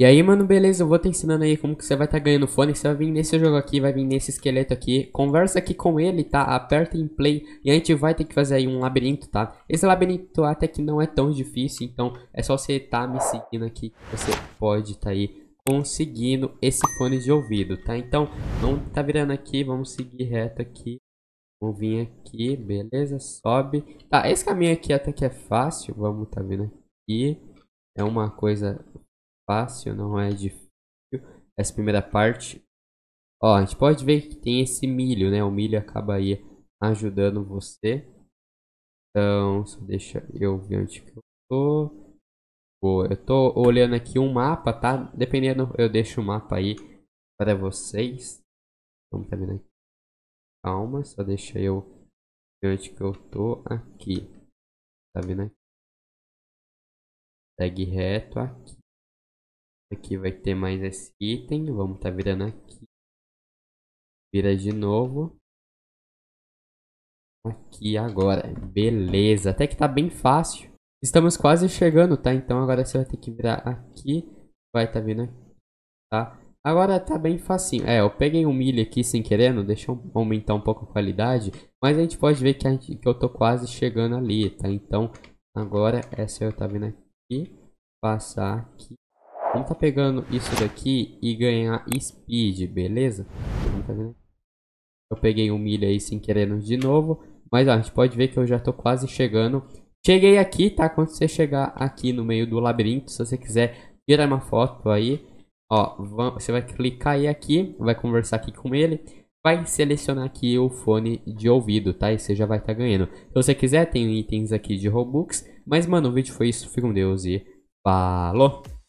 E aí, mano, beleza, eu vou te ensinando aí como que você vai estar tá ganhando fone, você vai vir nesse jogo aqui, vai vir nesse esqueleto aqui, conversa aqui com ele, tá? Aperta em play e a gente vai ter que fazer aí um labirinto, tá? Esse labirinto até que não é tão difícil, então é só você tá me seguindo aqui, você pode tá aí conseguindo esse fone de ouvido, tá? Então, não tá virando aqui, vamos seguir reto aqui. Vamos vir aqui, beleza, sobe. Tá, esse caminho aqui até que é fácil, vamos tá vendo aqui. É uma coisa fácil, não é difícil. Essa primeira parte. Ó, a gente pode ver que tem esse milho, né? O milho acaba aí ajudando você. Então, só deixa eu ver onde que eu tô. Boa, eu tô olhando aqui um mapa, tá? Dependendo, eu deixo o mapa aí para vocês. Vamos aqui. Calma, só deixa eu ver onde que eu tô aqui. Tá vendo aqui? Segue reto aqui. Aqui vai ter mais esse item. Vamos estar tá virando aqui. Vira de novo. Aqui agora. Beleza. Até que tá bem fácil. Estamos quase chegando, tá? Então agora você vai ter que virar aqui. Vai tá vindo aqui, tá? Agora tá bem facinho. É, eu peguei um milho aqui sem querendo. Deixa eu aumentar um pouco a qualidade. Mas a gente pode ver que, gente, que eu tô quase chegando ali, tá? Então agora essa eu tá vindo aqui. Passar aqui. Vamos tá pegando isso daqui e ganhar speed, beleza? Né? Eu peguei um milho aí sem querer de novo. Mas ó, a gente pode ver que eu já tô quase chegando. Cheguei aqui, tá? Quando você chegar aqui no meio do labirinto, se você quiser tirar uma foto aí, ó, você vai clicar aí aqui, vai conversar aqui com ele, vai selecionar aqui o fone de ouvido, tá? E você já vai estar tá ganhando. Se você quiser, tem itens aqui de Robux. Mas, mano, o vídeo foi isso. Fica com Deus e falou!